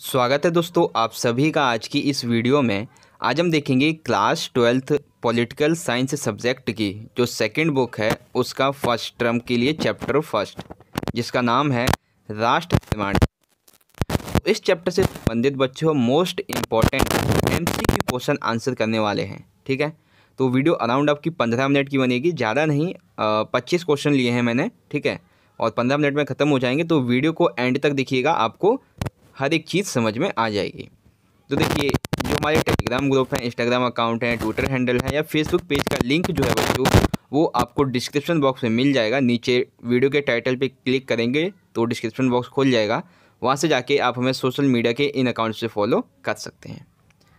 स्वागत है दोस्तों आप सभी का आज की इस वीडियो में आज हम देखेंगे class twelfth political science subject की जो सेकंड बुक है उसका फर्स्ट टर्म के लिए चैप्टर फर्स्ट जिसका नाम है राष्ट्र निर्माण तो इस चैप्टर से संबंधित बच्चों most important M C question answer करने वाले हैं ठीक है तो वीडियो अराउंड आपकी पंद्रह मिनट की बनेगी ज़्यादा नहीं पच्चीस क्वेश्चन लिए हैं मैंने ठीक है और पंद्रह मिनट में ख़त्म हो जाएंगे तो वीडियो को एंड तक देखिएगा आपको हर एक चीज़ समझ में आ जाएगी तो देखिए जो हमारे टेलीग्राम ग्रुप है इंस्टाग्राम अकाउंट है ट्विटर हैंडल है या फेसबुक पेज का लिंक जो है बच्चों वो आपको डिस्क्रिप्शन बॉक्स में मिल जाएगा नीचे वीडियो के टाइटल पे क्लिक करेंगे तो डिस्क्रिप्शन बॉक्स खुल जाएगा वहाँ से जाके आप हमें सोशल मीडिया के इन अकाउंट से फॉलो कर सकते हैं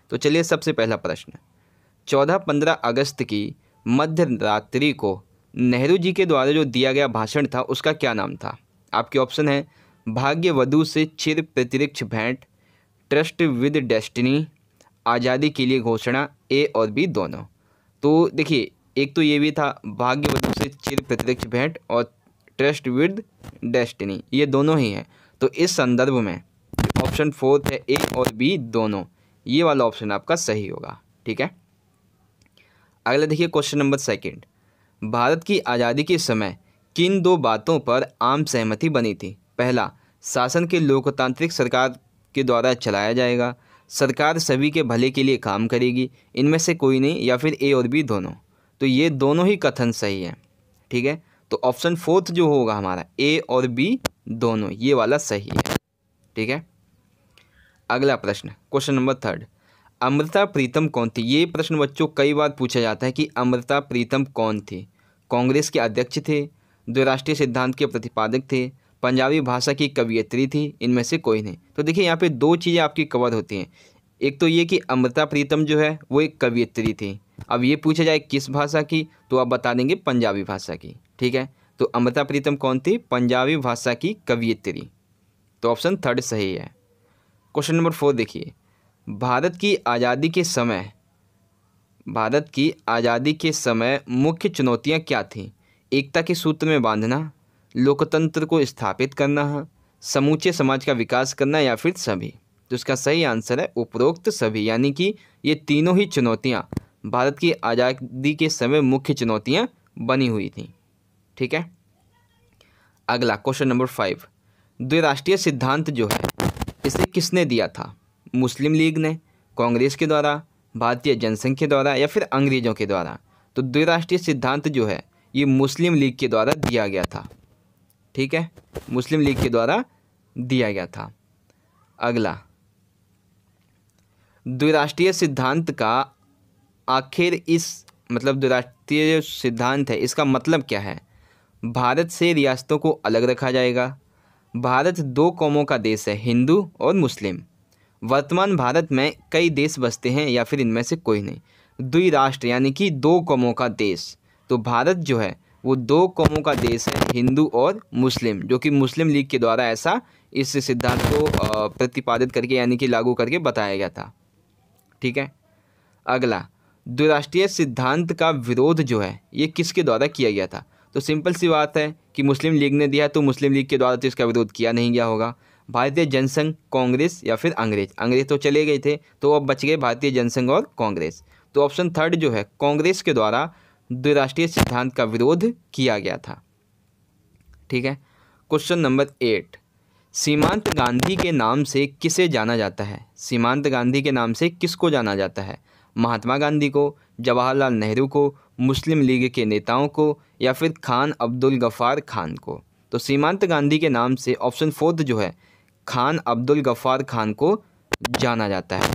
तो चलिए सबसे पहला प्रश्न चौदह पंद्रह अगस्त की मध्य रात्रि को नेहरू जी के द्वारा जो दिया गया भाषण था उसका क्या नाम था आपके ऑप्शन है भाग्यवधु से चिर प्रतिरिक्ष भेंट ट्रस्ट विद डेस्टिनी आज़ादी के लिए घोषणा ए और बी दोनों तो देखिए एक तो ये भी था भाग्यवधु से चिर प्रतिरिक्ष भेंट और ट्रस्ट विद डेस्टिनी ये दोनों ही हैं तो इस संदर्भ में ऑप्शन फोर्थ है ए और बी दोनों ये वाला ऑप्शन आपका सही होगा ठीक है अगला देखिए क्वेश्चन नंबर सेकंड भारत की आज़ादी के समय किन दो बातों पर आम सहमति बनी थी पहला शासन के लोकतांत्रिक सरकार के द्वारा चलाया जाएगा सरकार सभी के भले के लिए काम करेगी इनमें से कोई नहीं या फिर ए और बी दोनों तो ये दोनों ही कथन सही है ठीक है तो ऑप्शन फोर्थ जो होगा हमारा ए और बी दोनों ये वाला सही है ठीक है अगला प्रश्न question number third Amrita Pritam कौन थी ये प्रश्न बच्चों कई बार पूछा जाता है कि अमृता प्रीतम कौन थी कांग्रेस के अध्यक्ष थे दो राष्ट्रीय सिद्धांत के प्रतिपादक थे पंजाबी भाषा की कवियत्री थी इनमें से कोई नहीं तो देखिए यहाँ पे दो चीज़ें आपकी कवर होती हैं एक तो ये कि अमृता प्रीतम जो है वो एक कवियत्री थी अब ये पूछा जाए किस भाषा की तो आप बता देंगे पंजाबी भाषा की ठीक है तो अमृता प्रीतम कौन थी पंजाबी भाषा की कवियत्री तो ऑप्शन थर्ड सही है क्वेश्चन नंबर फोर देखिए भारत की आज़ादी के समय भारत की आज़ादी के समय मुख्य चुनौतियाँ क्या थीं एकता के सूत्र में बांधना लोकतंत्र को स्थापित करना है समूचे समाज का विकास करना या फिर सभी तो इसका सही आंसर है उपरोक्त सभी यानी कि ये तीनों ही चुनौतियाँ भारत की आज़ादी के समय मुख्य चुनौतियाँ बनी हुई थी ठीक है अगला क्वेश्चन नंबर फाइव द्विराष्ट्रीय सिद्धांत जो है इसे किसने दिया था मुस्लिम लीग ने कांग्रेस के द्वारा भारतीय जनसंघ के द्वारा या फिर अंग्रेजों के द्वारा तो द्विराष्ट्रीय सिद्धांत जो है ये मुस्लिम लीग के द्वारा दिया गया था ठीक है मुस्लिम लीग के द्वारा दिया गया था अगला द्विराष्ट्रीय सिद्धांत का आखिर इस मतलब द्विराष्ट्रीय सिद्धांत है इसका मतलब क्या है भारत से रियासतों को अलग रखा जाएगा भारत दो कौमों का देश है हिंदू और मुस्लिम वर्तमान भारत में कई देश बसते हैं या फिर इनमें से कोई नहीं द्विराष्ट्र यानी कि दो कौमों का देश तो भारत जो है वो दो कौमों का देश है हिंदू और मुस्लिम जो कि मुस्लिम लीग के द्वारा ऐसा इस सिद्धांत को प्रतिपादित करके यानी कि लागू करके बताया गया था ठीक है अगला द्विराष्ट्रीय सिद्धांत का विरोध जो है ये किसके द्वारा किया गया था तो सिंपल सी बात है कि मुस्लिम लीग ने दिया तो मुस्लिम लीग के द्वारा तो इसका विरोध किया नहीं गया होगा भारतीय जनसंघ कांग्रेस या फिर अंग्रेज अंग्रेज तो चले गए थे तो अब बच गए भारतीय जनसंघ और कांग्रेस तो ऑप्शन थर्ड जो है कांग्रेस के द्वारा द्विराष्ट्रीय सिद्धांत का विरोध किया गया था ठीक है क्वेश्चन नंबर एट सीमांत गांधी के नाम से किसे जाना जाता है सीमांत गांधी के नाम से किसको जाना जाता है महात्मा गांधी को जवाहरलाल नेहरू को मुस्लिम लीग के नेताओं को या फिर खान अब्दुल गफ़ार खान को तो सीमांत गांधी के नाम से ऑप्शन फोर्थ जो है खान अब्दुल गफ़ार खान को जाना जाता है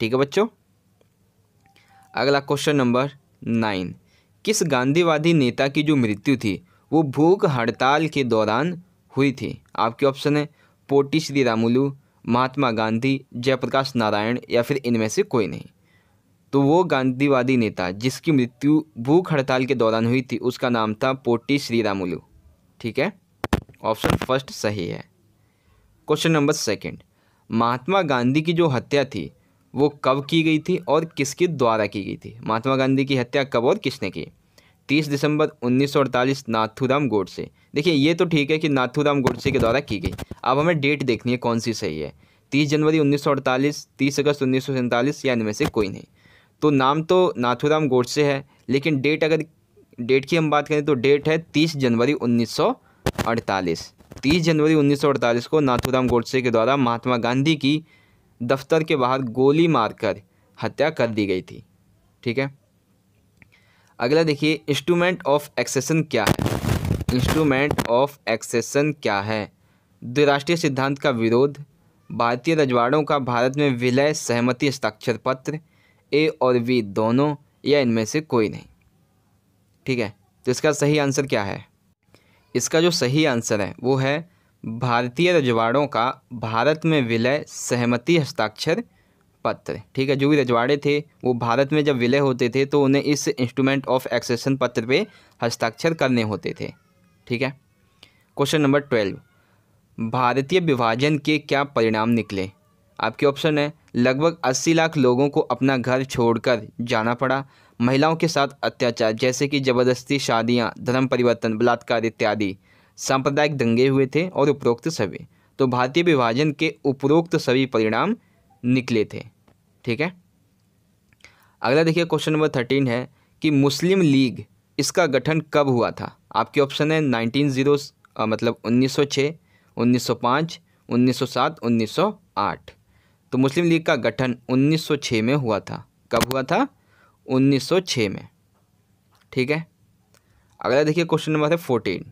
ठीक है बच्चों अगला क्वेश्चन नंबर नाइन किस गांधीवादी नेता की जो मृत्यु थी वो भूख हड़ताल के दौरान हुई थी आपके ऑप्शन है पोटी श्री रामुलू महात्मा गांधी जयप्रकाश नारायण या फिर इनमें से कोई नहीं तो वो गांधीवादी नेता जिसकी मृत्यु भूख हड़ताल के दौरान हुई थी उसका नाम था पोटी श्री रामुलू ठीक है ऑप्शन फर्स्ट सही है question number second Mahatma Gandhi की जो हत्या थी वो कब की गई थी और किसके द्वारा की गई थी महात्मा गांधी की हत्या कब और किसने की तीस दिसंबर 1948 नाथूराम गोडसे देखिए ये तो ठीक है कि नाथूराम गोडसे के द्वारा की गई अब हमें डेट देखनी है कौन सी सही है तीस जनवरी 1948 30 अगस्त उन्नीस या इनमें से कोई नहीं तो नाम तो नाथूराम गोडसे है लेकिन डेट अगर डेट की हम बात करें तो डेट है तीस जनवरी अड़तालीस तीस जनवरी अड़तालीस को नाथूराम गोडसे के द्वारा महात्मा गांधी की दफ्तर के बाहर गोली मारकर हत्या कर दी गई थी ठीक है अगला देखिए इंस्ट्रूमेंट ऑफ एक्सेसन क्या है इंस्ट्रूमेंट ऑफ एक्सेसन क्या है द्विराष्ट्रीय सिद्धांत का विरोध भारतीय रजवाड़ों का भारत में विलय सहमति हस्ताक्षर पत्र ए और वी दोनों या इनमें से कोई नहीं ठीक है तो इसका सही आंसर क्या है इसका जो सही आंसर है वो है भारतीय रजवाड़ों का भारत में विलय सहमति हस्ताक्षर पत्र ठीक है जो भी रजवाड़े थे वो भारत में जब विलय होते थे तो उन्हें इस इंस्ट्रूमेंट ऑफ एक्सेशन पत्र पे हस्ताक्षर करने होते थे ठीक है क्वेश्चन नंबर ट्वेल्व भारतीय विभाजन के क्या परिणाम निकले आपके ऑप्शन है लगभग अस्सी लाख लोगों को अपना घर छोड़कर जाना पड़ा महिलाओं के साथ अत्याचार जैसे कि ज़बरदस्ती शादियाँ धर्म परिवर्तन बलात्कार इत्यादि सांप्रदायिक दंगे हुए थे और उपरोक्त सभी तो भारतीय विभाजन के उपरोक्त सभी परिणाम निकले थे ठीक है अगला देखिए क्वेश्चन नंबर थर्टीन है कि मुस्लिम लीग इसका गठन कब हुआ था आपके ऑप्शन है नाइनटीन जीरो मतलब उन्नीस सौ छः उन्नीस सौ पाँच उन्नीस सौ सात उन्नीस सौ आठ तो मुस्लिम लीग का गठन उन्नीस सौ छः में हुआ था कब हुआ था उन्नीस सौ छः में ठीक है अगला देखिए क्वेश्चन नंबर है फोर्टीन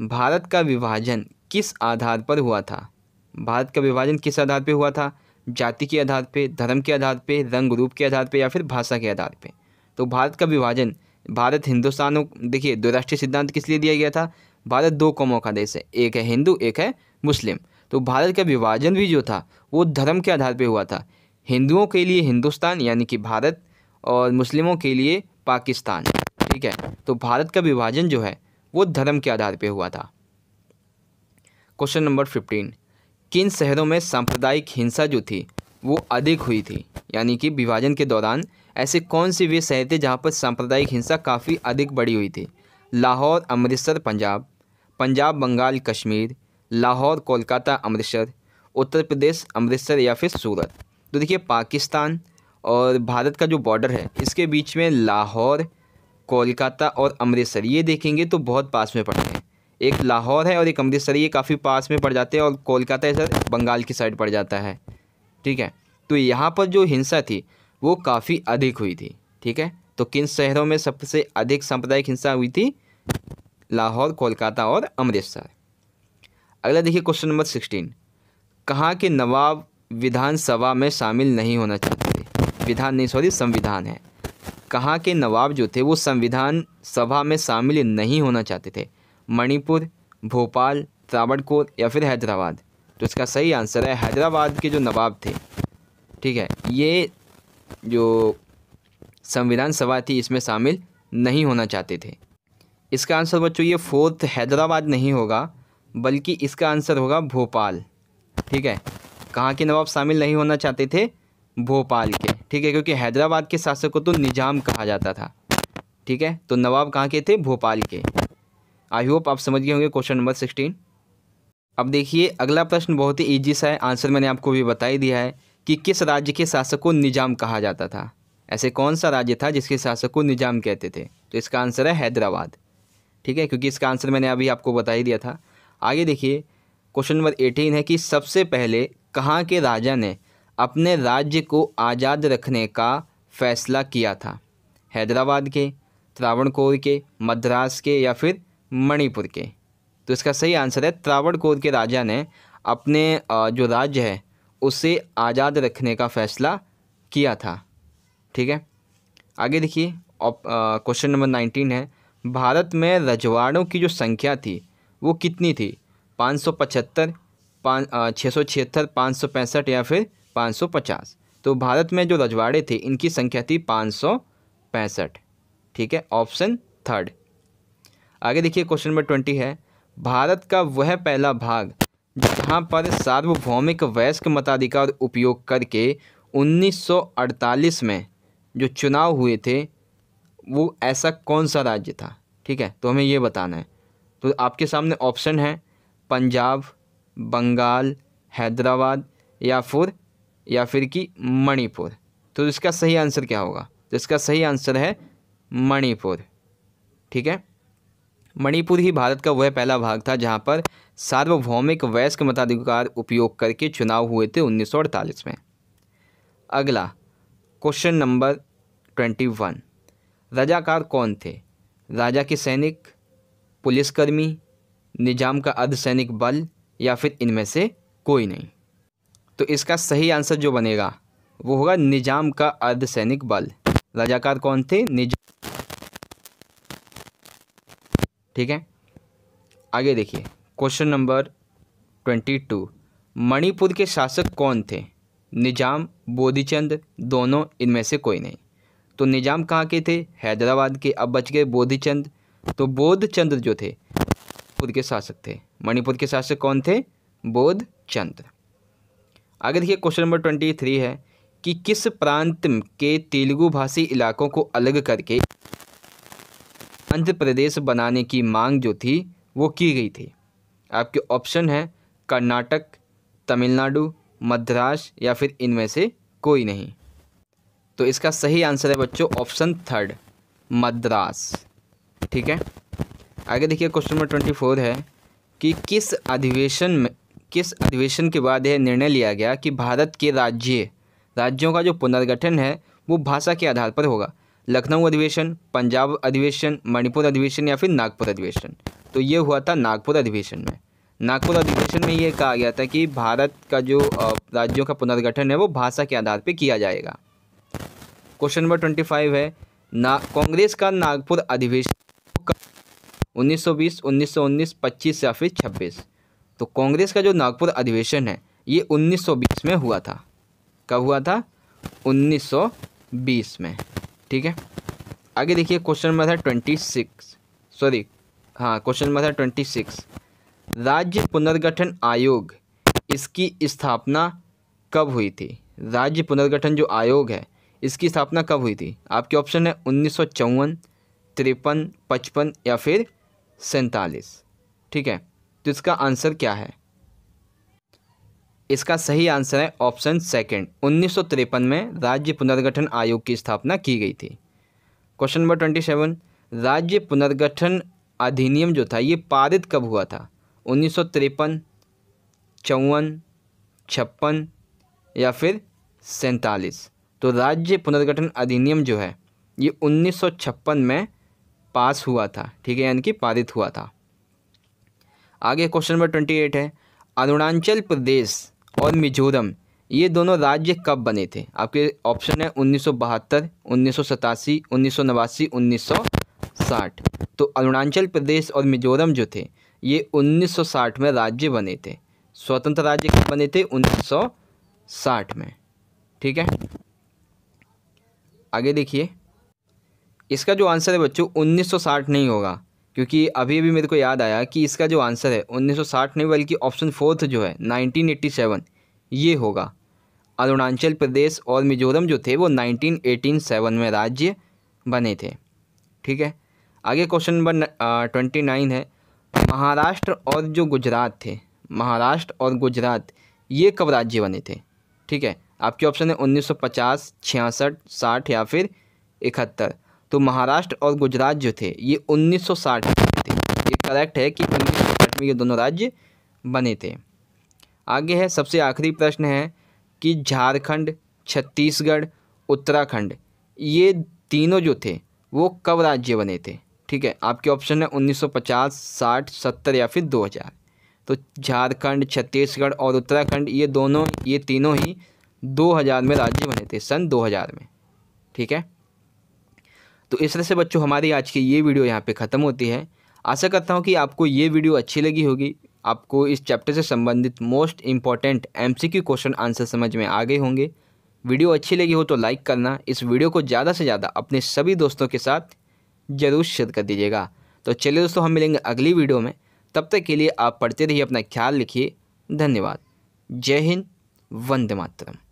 भारत का विभाजन किस आधार पर हुआ था भारत का विभाजन किस आधार पर हुआ था जाति के आधार पर धर्म के आधार पर रंग रूप के आधार पर या फिर भाषा के आधार पर तो भारत का विभाजन भारत हिंदुस्तानों देखिए दो राष्ट्रीय सिद्धांत किस लिए दिया गया था भारत दो कौमों का देश है एक है हिंदू एक है मुस्लिम तो भारत का विभाजन भी जो था वो धर्म के आधार पर हुआ था हिंदुओं के लिए हिंदुस्तान यानी कि भारत और मुस्लिमों के लिए पाकिस्तान ठीक है तो भारत का विभाजन जो है वो धर्म के आधार पर हुआ था क्वेश्चन नंबर फिफ्टीन किन शहरों में सांप्रदायिक हिंसा जो थी वो अधिक हुई थी यानी कि विभाजन के दौरान ऐसे कौन से वे शहर थे जहाँ पर सांप्रदायिक हिंसा काफ़ी अधिक बढ़ी हुई थी लाहौर अमृतसर पंजाब पंजाब बंगाल कश्मीर लाहौर कोलकाता अमृतसर उत्तर प्रदेश अमृतसर या फिर सूरत तो देखिए पाकिस्तान और भारत का जो बॉर्डर है इसके बीच में लाहौर कोलकाता और अमृतसर ये देखेंगे तो बहुत पास में पड़ते हैं एक लाहौर है और एक अमृतसर ये काफ़ी पास में पड़ जाते हैं और कोलकाता सर बंगाल की साइड पड़ जाता है ठीक है तो यहाँ पर जो हिंसा थी वो काफ़ी अधिक हुई थी ठीक है तो किन शहरों में सबसे अधिक सांप्रदायिक हिंसा हुई थी लाहौर कोलकाता और अमृतसर अगला देखिए क्वेश्चन नंबर सिक्सटीन कहाँ के नवाब विधानसभा में शामिल नहीं होना चाहते विधान नहीं सॉरी संविधान है कहाँ के नवाब जो थे वो संविधान सभा में शामिल नहीं होना चाहते थे मणिपुर भोपाल त्रावणकोर या फिर हैदराबाद तो इसका सही आंसर है हैदराबाद के जो नवाब थे ठीक है ये जो संविधान सभा थी इसमें शामिल नहीं होना चाहते थे इसका आंसर बच्चों ये फोर्थ हैदराबाद नहीं होगा बल्कि इसका आंसर होगा भोपाल ठीक है कहाँ के नवाब शामिल नहीं होना चाहते थे भोपाल के ठीक है क्योंकि हैदराबाद के शासक को तो निज़ाम कहा जाता था ठीक है तो नवाब कहाँ के थे भोपाल के आई होप आप समझ गए होंगे क्वेश्चन नंबर सिक्सटीन अब देखिए अगला प्रश्न बहुत ही ईजी सा है आंसर मैंने आपको भी बता ही दिया है कि किस राज्य के शासक को निज़ाम कहा जाता था ऐसे कौन सा राज्य था जिसके शासक को निज़ाम कहते थे तो इसका आंसर है हैदराबाद ठीक है क्योंकि इसका आंसर मैंने अभी आपको बता ही दिया था आगे देखिए क्वेश्चन नंबर एटीन है कि सबसे पहले कहाँ के राजा ने अपने राज्य को आज़ाद रखने का फैसला किया था हैदराबाद के त्रावणकोर के मद्रास के या फिर मणिपुर के तो इसका सही आंसर है त्रावणकोर के राजा ने अपने जो राज्य है उसे आज़ाद रखने का फैसला किया था ठीक है आगे देखिए क्वेश्चन नंबर नाइनटीन है भारत में रजवाड़ों की जो संख्या थी वो कितनी थी पाँच सौ पचहत्तर पाँच छः सौ छिहत्तर पाँच सौ पैंसठ या फिर 550 तो भारत में जो रजवाड़े थे इनकी संख्या थी पाँच ठीक है ऑप्शन थर्ड आगे देखिए क्वेश्चन नंबर ट्वेंटी है भारत का वह पहला भाग जहां पर सार्वभौमिक वयस्क मताधिकार उपयोग करके 1948 में जो चुनाव हुए थे वो ऐसा कौन सा राज्य था ठीक है तो हमें ये बताना है तो आपके सामने ऑप्शन है पंजाब बंगाल हैदराबाद या फिर या फिर कि मणिपुर तो इसका सही आंसर क्या होगा तो इसका सही आंसर है मणिपुर ठीक है मणिपुर ही भारत का वह पहला भाग था जहां पर सार्वभौमिक वयस्क मताधिकार उपयोग करके चुनाव हुए थे उन्नीस में अगला क्वेश्चन नंबर ट्वेंटी वन रजाकार कौन थे राजा के सैनिक पुलिसकर्मी निजाम का अर्धसैनिक बल या फिर इनमें से कोई नहीं तो इसका सही आंसर जो बनेगा वो होगा निज़ाम का अर्धसैनिक बल रजाकार कौन थे निजाम ठीक है आगे देखिए question number twenty two Manipur के शासक कौन थे निजाम बोधिचंद दोनों इनमें से कोई नहीं तो निजाम कहाँ के थे हैदराबाद के अब बच गए बोधिचंद तो बोधचंद जो थे मणिपुर के शासक थे मणिपुर के शासक कौन थे बोधचंद्र आगे देखिए क्वेश्चन नंबर ट्वेंटी थ्री है कि किस प्रांत के तेलुगु भाषी इलाकों को अलग करके आंध्र प्रदेश बनाने की मांग जो थी वो की गई थी आपके ऑप्शन है कर्नाटक तमिलनाडु मद्रास या फिर इनमें से कोई नहीं तो इसका सही आंसर है बच्चों ऑप्शन थर्ड मद्रास ठीक है आगे देखिए क्वेश्चन नंबर ट्वेंटी फोर है कि किस अधिवेशन में किस अधिवेशन के बाद यह निर्णय लिया गया कि भारत के राज्य राज्यों का जो पुनर्गठन है वो भाषा के आधार पर होगा लखनऊ अधिवेशन पंजाब अधिवेशन मणिपुर अधिवेशन या फिर नागपुर अधिवेशन तो ये हुआ था नागपुर अधिवेशन में नागपुर अधिवेशन में ये कहा गया था कि भारत का जो राज्यों का पुनर्गठन है वो भाषा के आधार पर किया जाएगा क्वेश्चन नंबर ट्वेंटी फाइव है ना कांग्रेस का नागपुर अधिवेशन उन्नीस उन्नीस सौ बीस सौ उन्नीस पच्चीस या फिर छब्बीस तो कांग्रेस का जो नागपुर अधिवेशन है ये 1920 में हुआ था कब हुआ था 1920 में ठीक है आगे देखिए क्वेश्चन नंबर था ट्वेंटी सिक्स सॉरी हाँ क्वेश्चन नंबर था ट्वेंटी सिक्स राज्य पुनर्गठन आयोग इसकी स्थापना कब हुई थी राज्य पुनर्गठन जो आयोग है इसकी स्थापना कब हुई थी आपके ऑप्शन है उन्नीस सौ चौवन तिरपन पचपन या फिर सैंतालीस ठीक है तो इसका आंसर क्या है इसका सही आंसर है ऑप्शन सेकंड उन्नीस में राज्य पुनर्गठन आयोग की स्थापना की गई थी क्वेश्चन नंबर ट्वेंटी सेवन राज्य पुनर्गठन अधिनियम जो था ये पारित कब हुआ था उन्नीस सौ तिरपन चौवन छप्पन या फिर सैंतालीस तो राज्य पुनर्गठन अधिनियम जो है ये उन्नीस में पास हुआ था ठीक है यानी कि पारित हुआ था आगे क्वेश्चन नंबर ट्वेंटी एट है अरुणाचल प्रदेश और मिजोरम ये दोनों राज्य कब बने थे आपके ऑप्शन है उन्नीस सौ बहत्तर उन्नीस सौ सतासी उन्नीस सौ नवासी उन्नीस सौ साठ तो अरुणाचल प्रदेश और मिजोरम जो थे ये उन्नीस सौ साठ में राज्य बने थे स्वतंत्र राज्य कब बने थे उन्नीस सौ साठ में ठीक है आगे देखिए इसका जो आंसर है बच्चों 1960 नहीं होगा क्योंकि अभी अभी मेरे को याद आया कि इसका जो आंसर है 1960 नहीं बल्कि ऑप्शन फोर्थ जो है 1987 ये होगा अरुणाचल प्रदेश और मिजोरम जो थे वो 1987 में राज्य बने थे ठीक है आगे क्वेश्चन नंबर ट्वेंटी नाइन है महाराष्ट्र और जो गुजरात थे महाराष्ट्र और गुजरात ये कब राज्य बने थे ठीक है आपके ऑप्शन है उन्नीस सौ या फिर इकहत्तर तो महाराष्ट्र और गुजरात जो थे ये 1960 में थे ये करेक्ट है कि 1960 में ये दोनों राज्य बने थे आगे है सबसे आखिरी प्रश्न है कि झारखंड छत्तीसगढ़ उत्तराखंड ये तीनों जो थे वो कब राज्य बने थे ठीक है आपके ऑप्शन है 1950 60 70 या फिर 2000 तो झारखंड छत्तीसगढ़ और उत्तराखंड ये दोनों ये तीनों ही 2000 में राज्य बने थे सन 2000 में ठीक है तो इस तरह से बच्चों हमारी आज की ये वीडियो यहाँ पे ख़त्म होती है आशा करता हूँ कि आपको ये वीडियो अच्छी लगी होगी आपको इस चैप्टर से संबंधित most important M question answer समझ में आ गए होंगे वीडियो अच्छी लगी हो तो लाइक करना इस वीडियो को ज़्यादा से ज़्यादा अपने सभी दोस्तों के साथ ज़रूर शेयर कर दीजिएगा तो चलिए दोस्तों हम मिलेंगे अगली वीडियो में तब तक के लिए आप पढ़ते रहिए अपना ख्याल लिखिए धन्यवाद जय हिंद वंदे मातरम